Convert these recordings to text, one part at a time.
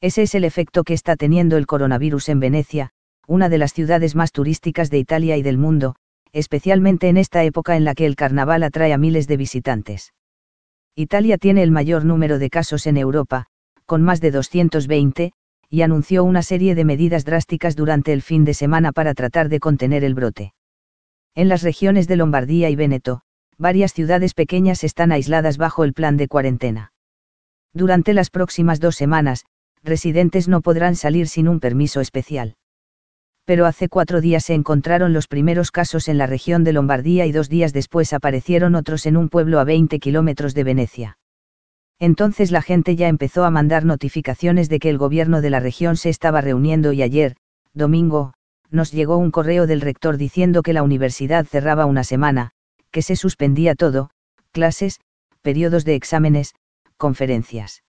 Ese es el efecto que está teniendo el coronavirus en Venecia, una de las ciudades más turísticas de Italia y del mundo, especialmente en esta época en la que el carnaval atrae a miles de visitantes. Italia tiene el mayor número de casos en Europa, con más de 220, y anunció una serie de medidas drásticas durante el fin de semana para tratar de contener el brote. En las regiones de Lombardía y Veneto, varias ciudades pequeñas están aisladas bajo el plan de cuarentena. Durante las próximas dos semanas, residentes no podrán salir sin un permiso especial. Pero hace cuatro días se encontraron los primeros casos en la región de Lombardía y dos días después aparecieron otros en un pueblo a 20 kilómetros de Venecia. Entonces la gente ya empezó a mandar notificaciones de que el gobierno de la región se estaba reuniendo y ayer, domingo, nos llegó un correo del rector diciendo que la universidad cerraba una semana, que se suspendía todo, clases, periodos de exámenes, conferencias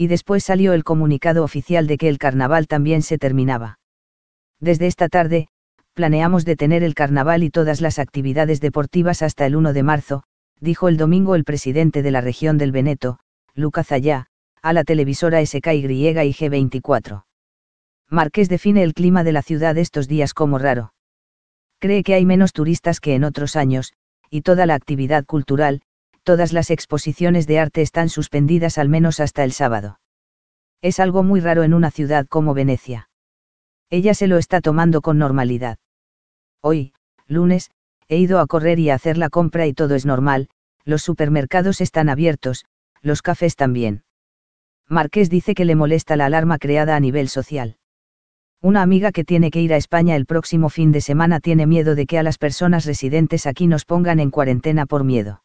y después salió el comunicado oficial de que el carnaval también se terminaba. Desde esta tarde, planeamos detener el carnaval y todas las actividades deportivas hasta el 1 de marzo, dijo el domingo el presidente de la región del Veneto, Luca allá a la televisora SKY y G24. Marqués define el clima de la ciudad estos días como raro. Cree que hay menos turistas que en otros años, y toda la actividad cultural, todas las exposiciones de arte están suspendidas al menos hasta el sábado. Es algo muy raro en una ciudad como Venecia. Ella se lo está tomando con normalidad. Hoy, lunes, he ido a correr y a hacer la compra y todo es normal, los supermercados están abiertos, los cafés también. Marqués dice que le molesta la alarma creada a nivel social. Una amiga que tiene que ir a España el próximo fin de semana tiene miedo de que a las personas residentes aquí nos pongan en cuarentena por miedo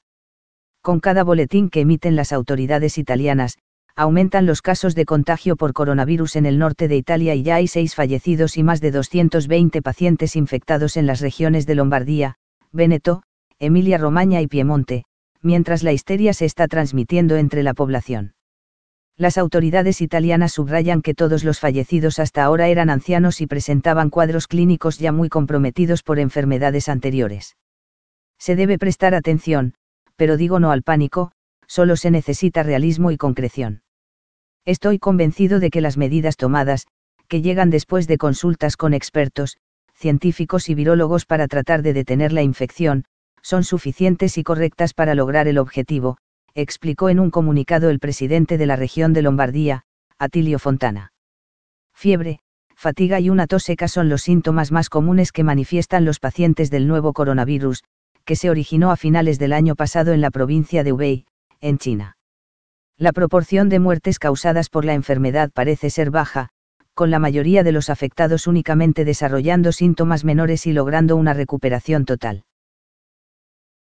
con cada boletín que emiten las autoridades italianas, aumentan los casos de contagio por coronavirus en el norte de Italia y ya hay seis fallecidos y más de 220 pacientes infectados en las regiones de Lombardía, Veneto, Emilia-Romaña y Piemonte, mientras la histeria se está transmitiendo entre la población. Las autoridades italianas subrayan que todos los fallecidos hasta ahora eran ancianos y presentaban cuadros clínicos ya muy comprometidos por enfermedades anteriores. Se debe prestar atención, pero digo no al pánico, solo se necesita realismo y concreción. Estoy convencido de que las medidas tomadas, que llegan después de consultas con expertos, científicos y virólogos para tratar de detener la infección, son suficientes y correctas para lograr el objetivo, explicó en un comunicado el presidente de la región de Lombardía, Atilio Fontana. Fiebre, fatiga y una tos seca son los síntomas más comunes que manifiestan los pacientes del nuevo coronavirus, que se originó a finales del año pasado en la provincia de Hubei, en China. La proporción de muertes causadas por la enfermedad parece ser baja, con la mayoría de los afectados únicamente desarrollando síntomas menores y logrando una recuperación total.